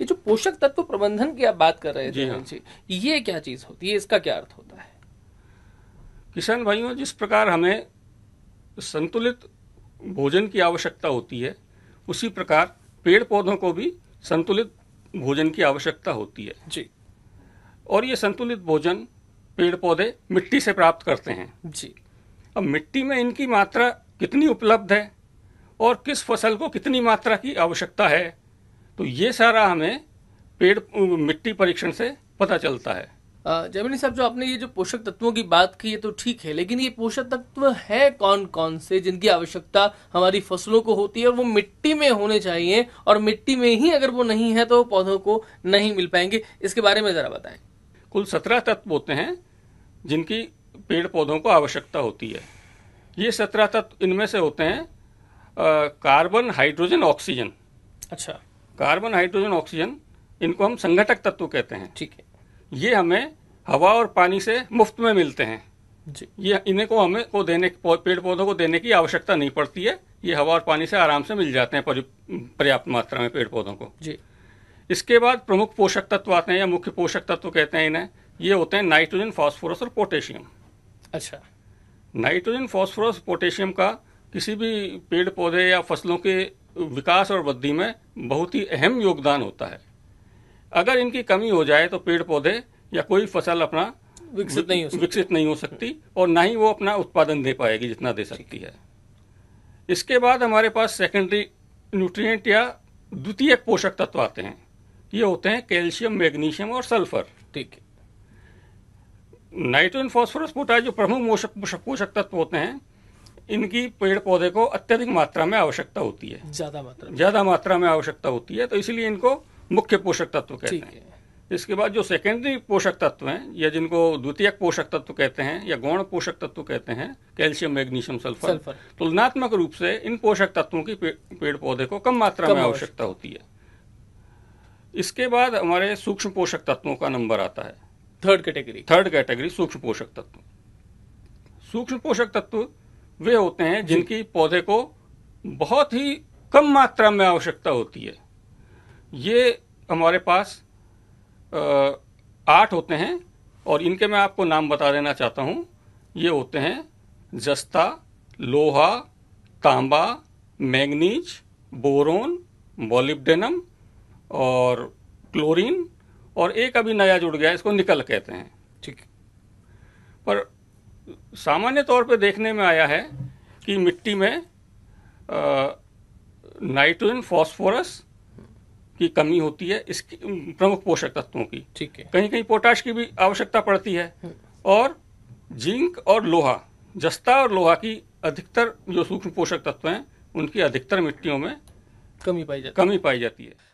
ये जो पोषक तत्व प्रबंधन की आप बात कर रहे थे हाँ। ये क्या चीज होती है इसका क्या अर्थ होता है किसान भाइयों जिस प्रकार हमें संतुलित भोजन की आवश्यकता होती है उसी प्रकार पेड़ पौधों को भी संतुलित भोजन की आवश्यकता होती है जी और ये संतुलित भोजन पेड़ पौधे मिट्टी से प्राप्त करते हैं जी अब मिट्टी में इनकी मात्रा कितनी उपलब्ध है और किस फसल को कितनी मात्रा की आवश्यकता है तो ये सारा हमें पेड़ मिट्टी परीक्षण से पता चलता है जमिनी साहब जो आपने ये जो पोषक तत्वों की बात की है तो ठीक है लेकिन ये पोषक तत्व है कौन कौन से जिनकी आवश्यकता हमारी फसलों को होती है वो मिट्टी में होने चाहिए और मिट्टी में ही अगर वो नहीं है तो पौधों को नहीं मिल पाएंगे इसके बारे में जरा बताएं कुल सत्रह तत्व होते हैं जिनकी पेड़ पौधों को आवश्यकता होती है ये सत्रह तत्व इनमें से होते हैं कार्बन हाइड्रोजन ऑक्सीजन अच्छा कार्बन हाइड्रोजन ऑक्सीजन इनको हम संघटक तत्व कहते हैं ठीक है ये हमें हवा और पानी से मुफ्त में मिलते हैं जी ये इन्हें को हमें को देने पेड़ पौधों को देने की आवश्यकता नहीं पड़ती है ये हवा और पानी से आराम से मिल जाते हैं पर्याप्त मात्रा में पेड़ पौधों को जी इसके बाद प्रमुख पोषक तत्व आते हैं या मुख्य पोषक तत्व कहते हैं इन्हें ये होते हैं नाइट्रोजन फास्फोरस और पोटेशियम अच्छा नाइट्रोजन फास्फोरस पोटेशियम का किसी भी पेड़ पौधे या फसलों के विकास और वृद्धि में बहुत ही अहम योगदान होता है अगर इनकी कमी हो जाए तो पेड़ पौधे या कोई फसल अपना विकसित नहीं हो विकसित नहीं हो सकती और ना ही वो अपना उत्पादन दे पाएगी जितना दे सकती है इसके बाद हमारे पास सेकेंडरी न्यूट्रिएंट या द्वितीय पोषक तत्व आते हैं ये होते हैं कैल्शियम मैग्नीशियम और सल्फर ठीक है नाइट्रोजन फॉस्फोरस पोटाश जो प्रमुख पोषक पोषक तत्व होते हैं इनकी पेड़ पौधे को अत्यधिक मात्रा में आवश्यकता होती है ज्यादा मात्रा ज्यादा मात्रा में आवश्यकता होती है तो इसलिए इनको मुख्य पोषक तत्व कहते हैं इसके बाद जो सेकेंडरी पोषक तत्व हैं या जिनको द्वितीयक पोषक तत्व कहते हैं या गौण पोषक तत्व कहते हैं कैल्शियम मैग्नीशियम सल्फर तुलनात्मक रूप से इन पोषक तत्वों की पेड़ पौधे को कम मात्रा में आवश्यकता होती है इसके बाद हमारे सूक्ष्म पोषक तत्वों का नंबर आता है थर्ड कैटेगरी थर्ड कैटेगरी सूक्ष्म पोषक तत्व सूक्ष्म पोषक तत्व वे होते हैं जिनकी पौधे को बहुत ही कम मात्रा में आवश्यकता होती है ये हमारे पास आठ होते हैं और इनके मैं आपको नाम बता देना चाहता हूँ ये होते हैं जस्ता लोहा तांबा मैंगनीज बोरोन मोलिब्डेनम और क्लोरीन और एक अभी नया जुड़ गया इसको निकल कहते हैं ठीक पर सामान्य तौर पर देखने में आया है कि मिट्टी में नाइट्रोजन फॉस्फोरस की कमी होती है इसकी प्रमुख पोषक तत्वों की ठीक है कहीं कहीं पोटाश की भी आवश्यकता पड़ती है और जिंक और लोहा जस्ता और लोहा की अधिकतर जो सूक्ष्म पोषक तत्व हैं उनकी अधिकतर मिट्टियों में कमी पाई जाती कमी पाई जाती है